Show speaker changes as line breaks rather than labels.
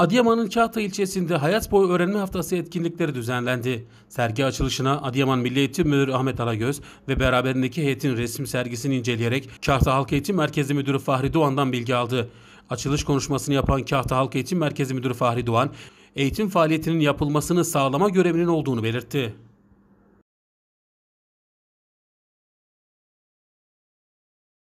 Adıyaman'ın Kahta ilçesinde Hayat Boyu Öğrenme Haftası etkinlikleri düzenlendi. Sergi açılışına Adıyaman Milli Eğitim Müdürü Ahmet Alagöz ve beraberindeki heyetin resim sergisini inceleyerek Kahta Halk Eğitim Merkezi Müdürü Fahri Doğan'dan bilgi aldı. Açılış konuşmasını yapan Kahta Halk Eğitim Merkezi Müdürü Fahri Doğan, eğitim faaliyetinin yapılmasını sağlama görevinin olduğunu belirtti.